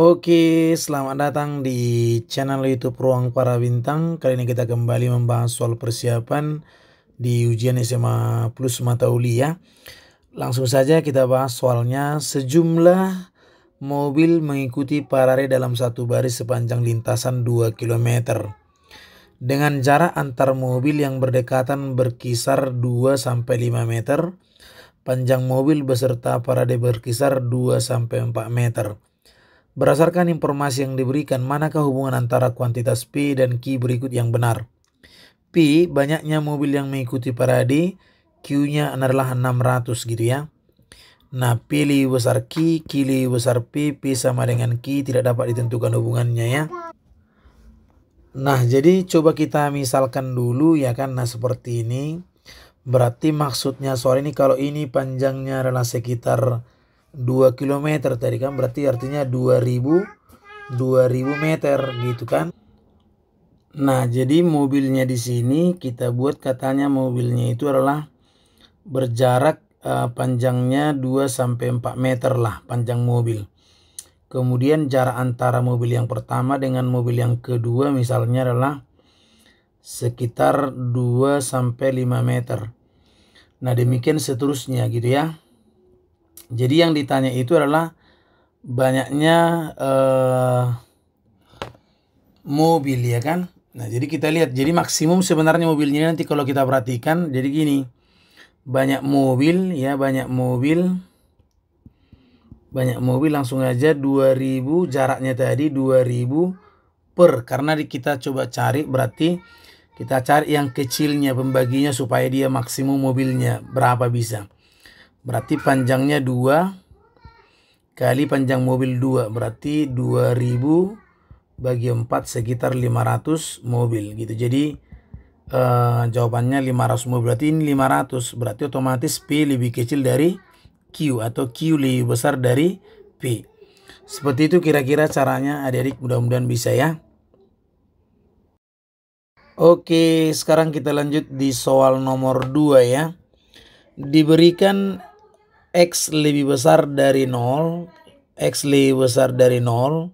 Oke, selamat datang di channel YouTube Ruang Para Bintang. Kali ini kita kembali membahas soal persiapan di ujian SMA Plus Mata Uli ya. Langsung saja kita bahas soalnya sejumlah mobil mengikuti parare dalam satu baris sepanjang lintasan 2 km. Dengan jarak antar mobil yang berdekatan berkisar 2 sampai 5 meter, panjang mobil beserta parade berkisar 2 sampai 4 meter. Berdasarkan informasi yang diberikan, manakah hubungan antara kuantitas P dan Q berikut yang benar? P, banyaknya mobil yang mengikuti parade, Q-nya adalah 600 gitu ya. Nah, P lebih besar Q, Q lebih besar P, P sama dengan Q, tidak dapat ditentukan hubungannya ya. Nah, jadi coba kita misalkan dulu ya kan, nah seperti ini. Berarti maksudnya soal ini kalau ini panjangnya adalah sekitar 2 km tadi kan berarti artinya 2000 2000 meter gitu kan nah jadi mobilnya di sini kita buat katanya mobilnya itu adalah berjarak uh, panjangnya 2 sampai 4 meter lah panjang mobil kemudian jarak antara mobil yang pertama dengan mobil yang kedua misalnya adalah sekitar 2 sampai 5 meter nah demikian seterusnya gitu ya jadi yang ditanya itu adalah banyaknya uh, mobil ya kan. Nah, jadi kita lihat jadi maksimum sebenarnya mobilnya nanti kalau kita perhatikan jadi gini. Banyak mobil ya, banyak mobil banyak mobil langsung aja 2000 jaraknya tadi 2000 per karena kita coba cari berarti kita cari yang kecilnya pembaginya supaya dia maksimum mobilnya berapa bisa. Berarti panjangnya 2 kali panjang mobil 2. Berarti 2000 bagi 4 sekitar 500 mobil gitu. Jadi eh, jawabannya 500 mobil. Berarti ini 500. Berarti otomatis P lebih kecil dari Q atau Q lebih besar dari P. Seperti itu kira-kira caranya adik-adik mudah-mudahan bisa ya. Oke, sekarang kita lanjut di soal nomor 2 ya. Diberikan X lebih besar dari 0, X lebih besar dari 0,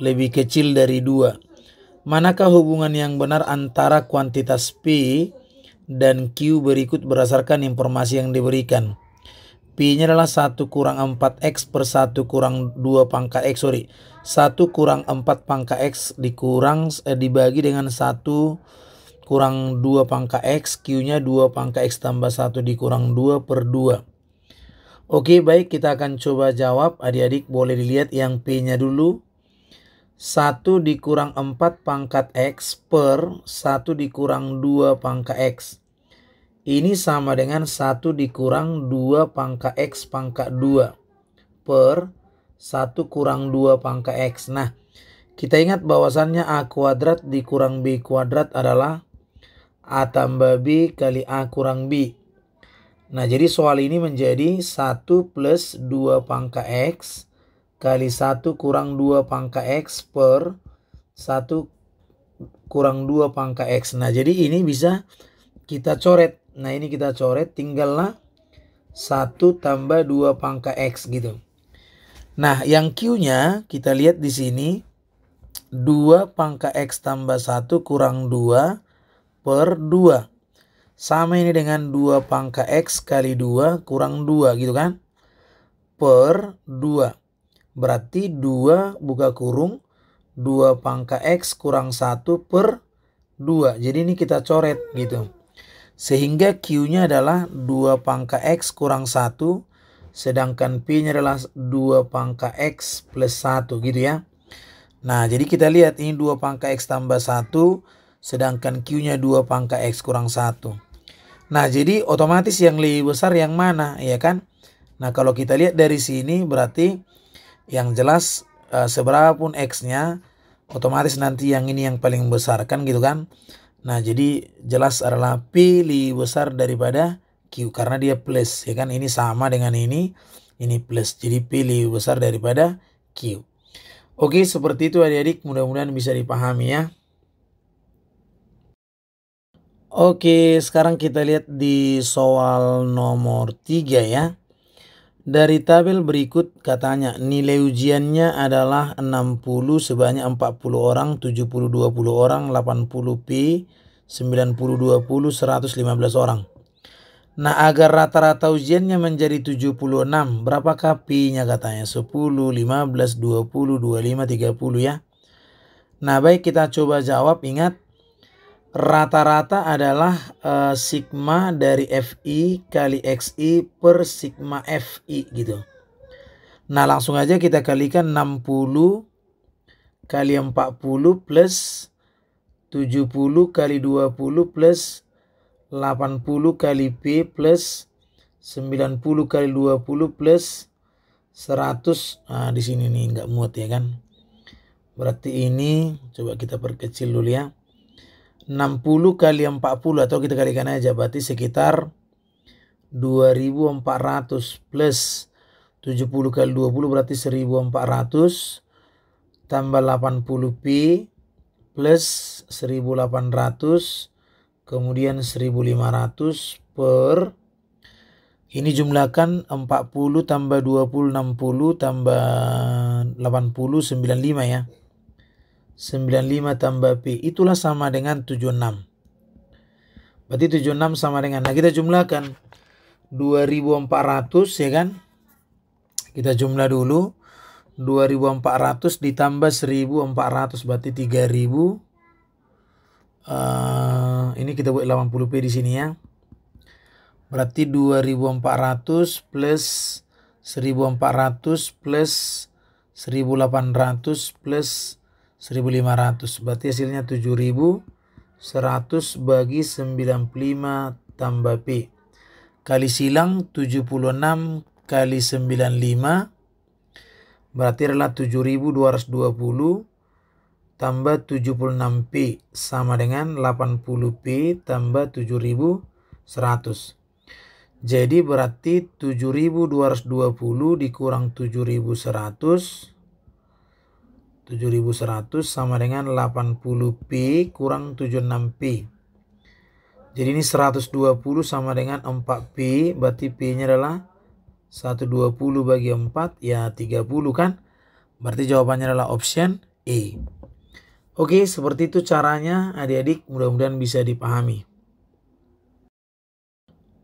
lebih kecil dari 2. Manakah hubungan yang benar antara kuantitas P dan Q berikut berdasarkan informasi yang diberikan? P-nya adalah 1 kurang 4X per 1 kurang 2 pangkat X, sorry. 1 kurang 4 pangkat X dikurang, eh, dibagi dengan 1 kurang 2 pangkat X, Q-nya 2 pangkat X tambah 1 dikurang 2 per 2. Oke, baik kita akan coba jawab. Adik-adik boleh dilihat yang P-nya dulu. 1 dikurang 4 pangkat X per 1 dikurang 2 pangkat X. Ini sama dengan 1 dikurang 2 pangkat X pangkat 2 per 1 kurang 2 pangkat X. Nah, kita ingat bahwasannya A kuadrat dikurang B kuadrat adalah A tambah B kali A kurang B. Nah, jadi soal ini menjadi 1 plus 2 pangka X kali 1 kurang 2 pangka X per 1 kurang 2 pangka X. Nah, jadi ini bisa kita coret. Nah, ini kita coret. Tinggallah 1 tambah 2 pangka X gitu. Nah, yang Q-nya kita lihat di sini. 2 pangka X tambah 1 kurang 2 per 2 sama ini dengan 2 pangka X kali 2 kurang 2 gitu kan. Per 2. Berarti 2 buka kurung 2 pangka X kurang 1 per 2. Jadi ini kita coret gitu. Sehingga Q-nya adalah 2 pangka X kurang 1. Sedangkan P-nya adalah 2 pangka X plus 1 gitu ya. Nah jadi kita lihat ini 2 pangka X tambah 1. Sedangkan Q-nya 2 pangka X kurang 1. Nah, jadi otomatis yang lebih besar yang mana, ya kan? Nah, kalau kita lihat dari sini berarti yang jelas e, eh, seberapa pun X-nya otomatis nanti yang ini yang paling besar kan gitu kan. Nah, jadi jelas adalah P lebih besar daripada Q karena dia plus, ya kan? Ini sama dengan ini, ini plus. Jadi P lebih besar daripada Q. Oke, seperti itu adik-adik, mudah-mudahan bisa dipahami ya. Oke, sekarang kita lihat di soal nomor 3 ya. Dari tabel berikut katanya nilai ujiannya adalah 60 sebanyak 40 orang, 70 20 orang, 80 P, 90 20, 115 orang. Nah, agar rata-rata ujiannya menjadi 76, berapakah P-nya katanya? 10, 15, 20, 25, 30 ya. Nah, baik kita coba jawab. Ingat, rata-rata adalah uh, sigma dari FI kali XI per sigma FI gitu. Nah langsung aja kita kalikan 60 kali 40 plus 70 kali 20 plus 80 kali P plus 90 kali 20 plus 100. Nah di sini nih nggak muat ya kan. Berarti ini coba kita perkecil dulu ya. 60 kali 40 atau kita kalikan aja berarti sekitar 2400 plus 70 kali 20 berarti 1400 tambah 80 pi plus 1800 kemudian 1500 per ini jumlahkan 40 tambah 20 60 tambah 80 95 ya. 95 tambah P itulah sama dengan 76. Berarti 76 sama dengan. Nah kita jumlahkan 2400 ya kan. Kita jumlah dulu. 2400 ditambah 1400 berarti 3000. Uh, eh, ini kita buat 80p di sini ya. Berarti 2400 plus 1400 plus 1800 plus 1500 berarti hasilnya 7000 100 bagi 95 tambah P kali silang 76 kali 95 berarti adalah 7220 tambah 76P sama dengan 80P tambah 7100 jadi berarti 7220 dikurang 7100 7100 sama dengan 80P kurang 76P. Jadi ini 120 sama dengan 4P, berarti P-nya adalah 120 bagi 4, ya 30 kan? Berarti jawabannya adalah option E. Oke, seperti itu caranya adik-adik mudah-mudahan bisa dipahami.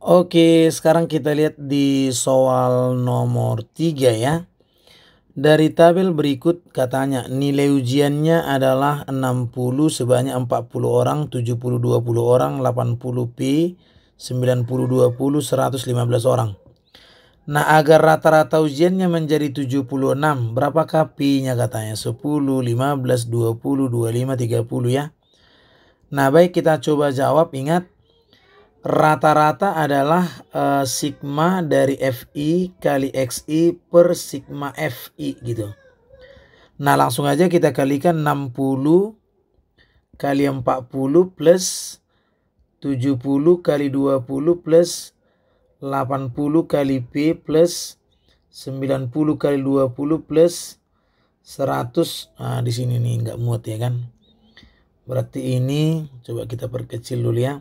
Oke, sekarang kita lihat di soal nomor 3 ya. Dari tabel berikut katanya nilai ujiannya adalah 60 sebanyak 40 orang, 70 20 orang, 80 P, 90 20, 115 orang. Nah agar rata-rata ujiannya menjadi 76 Berapakah pi nya katanya 10, 15, 20, 25, 30 ya Nah baik kita coba jawab ingat rata-rata adalah uh, sigma dari FI kali XI per sigma FI gitu. Nah langsung aja kita kalikan 60 kali 40 plus 70 kali 20 plus 80 kali P plus 90 kali 20 plus 100 nah, di sini nih nggak muat ya kan berarti ini coba kita perkecil dulu ya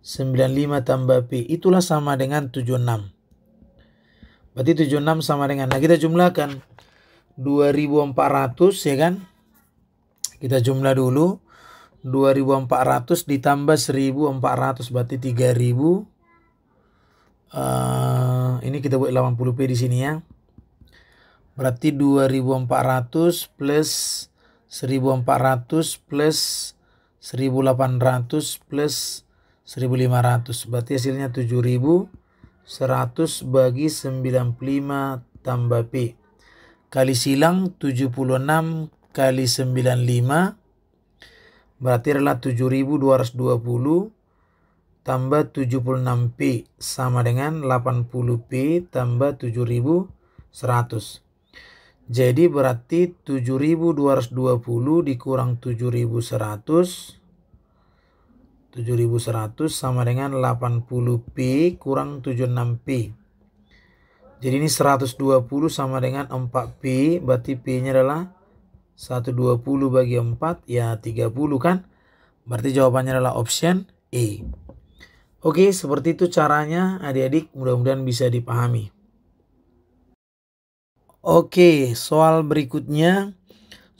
95 tambah P itulah sama dengan 76. Berarti 76 sama dengan. Nah kita jumlahkan 2400 ya kan. Kita jumlah dulu. 2400 ditambah 1400 berarti 3000. Uh, eh, ini kita buat 80P di sini ya. Berarti 2400 plus 1400 plus 1800 plus 1500 berarti hasilnya 7000 100 bagi 95 tambah P kali silang 76 kali 95 berarti adalah 7220 tambah 76P sama dengan 80P tambah 7100 jadi berarti 7220 dikurang 7100 7100 sama dengan 80P kurang 76P. Jadi ini 120 sama dengan 4P, berarti P-nya adalah 120 bagi 4, ya 30 kan? Berarti jawabannya adalah option E. Oke, seperti itu caranya adik-adik mudah-mudahan bisa dipahami. Oke, soal berikutnya.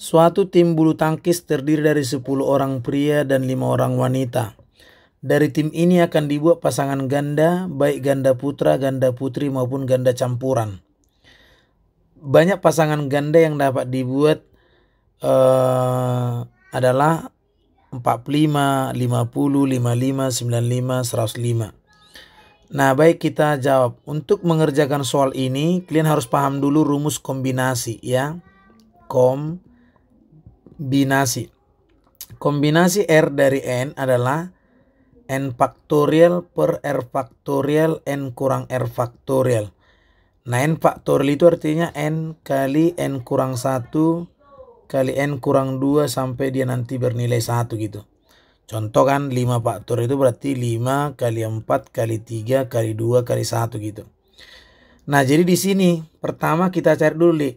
Suatu tim bulu tangkis terdiri dari 10 orang pria dan 5 orang wanita. Dari tim ini akan dibuat pasangan ganda, baik ganda putra, ganda putri maupun ganda campuran. Banyak pasangan ganda yang dapat dibuat uh, adalah 45, 50, 55, 95, 105. Nah, baik kita jawab. Untuk mengerjakan soal ini, kalian harus paham dulu rumus kombinasi ya. Kombinasi. Kombinasi R dari N adalah n faktorial per r faktorial n kurang r faktorial. Nah, n faktorial itu artinya n kali n kurang 1 kali n kurang 2 sampai dia nanti bernilai 1 gitu. Contoh kan 5 faktorial itu berarti 5 kali 4 kali 3 kali 2 kali 1 gitu. Nah, jadi di sini pertama kita cari dulu nih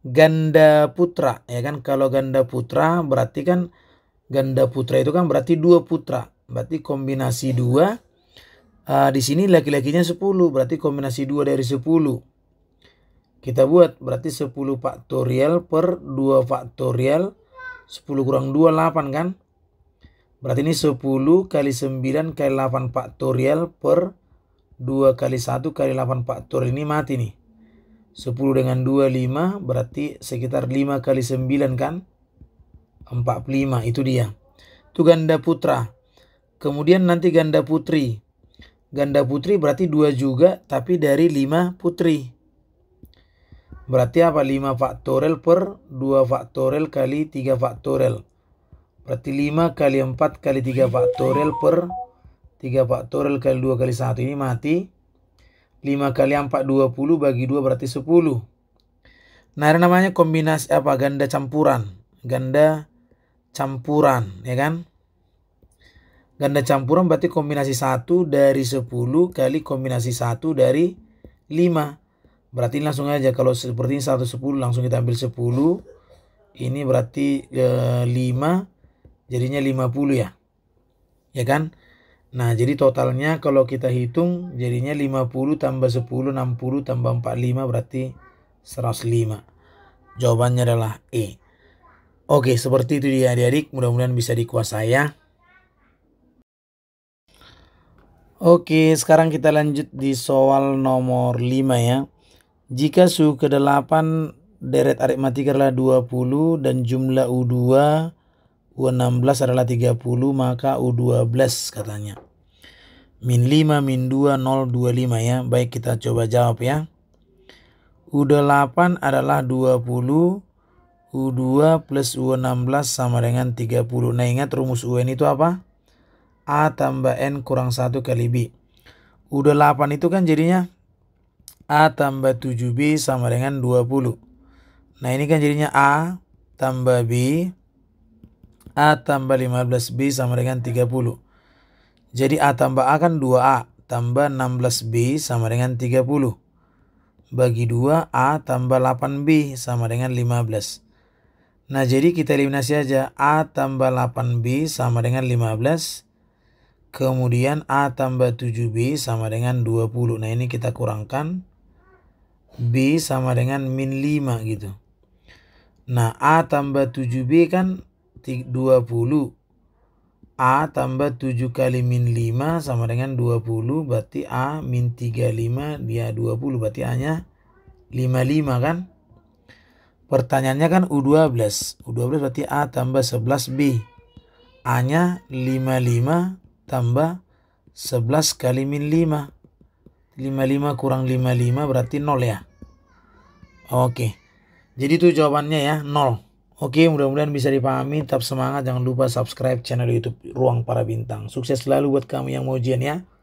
ganda putra ya kan kalau ganda putra berarti kan ganda putra itu kan berarti dua putra Berarti kombinasi 2 uh, ah, di sini laki-lakinya 10, berarti kombinasi 2 dari 10. Kita buat berarti 10 faktorial per 2 faktorial 10 kurang 2 8 kan? Berarti ini 10 kali 9 kali 8 faktorial per 2 kali 1 kali 8 faktor ini mati nih. 10 dengan 2 5 berarti sekitar 5 kali 9 kan? 45 itu dia. Itu ganda putra. Kemudian nanti ganda putri. Ganda putri berarti dua juga tapi dari lima putri. Berarti apa? 5 faktorel per 2 faktorel kali 3 faktorel. Berarti 5 kali 4 kali 3 faktorel per 3 faktorel kali 2 kali 1 ini mati. 5 kali 4 20 bagi 2 berarti 10. Nah, ini namanya kombinasi apa? Ganda campuran. Ganda campuran, ya kan? Ganda campuran berarti kombinasi 1 dari 10 kali kombinasi 1 dari 5. Berarti ini langsung aja kalau seperti ini 1 10 langsung kita ambil 10. Ini berarti e, eh, 5 jadinya 50 ya. Ya kan? Nah, jadi totalnya kalau kita hitung jadinya 50 tambah 10 60 tambah 45 berarti 105. Jawabannya adalah E. Oke, seperti itu dia adik-adik. Mudah-mudahan bisa dikuasai ya. Oke, sekarang kita lanjut di soal nomor 5 ya. Jika suhu ke-8 deret aritmatika adalah 20 dan jumlah U2 U16 adalah 30, maka U12 katanya. Min 5, min 2, 0, 25 ya. Baik, kita coba jawab ya. U8 adalah 20, U2 plus U16 sama dengan 30. Nah, ingat rumus UN itu apa? A tambah N kurang 1 kali B. Udah 8 itu kan jadinya A tambah 7B sama dengan 20. Nah ini kan jadinya A tambah B. A tambah 15B sama dengan 30. Jadi A tambah A kan 2A tambah 16B sama dengan 30. Bagi 2 A tambah 8B sama dengan 15. Nah jadi kita eliminasi aja A tambah 8B sama dengan 15. Kemudian A tambah 7B sama dengan 20. Nah ini kita kurangkan. B sama dengan min 5 gitu. Nah A tambah 7B kan 20. A tambah 7 kali min 5 sama dengan 20. Berarti A min 35 dia 20. Berarti A nya 55 kan. Pertanyaannya kan U12. U12 berarti A tambah 11B. A nya 55 tambah 11 kali min 5. 55 kurang 55 berarti 0 ya. Oke. Jadi itu jawabannya ya, 0. Oke, mudah-mudahan bisa dipahami. Tetap semangat, jangan lupa subscribe channel YouTube Ruang Para Bintang. Sukses selalu buat kamu yang mau ujian ya.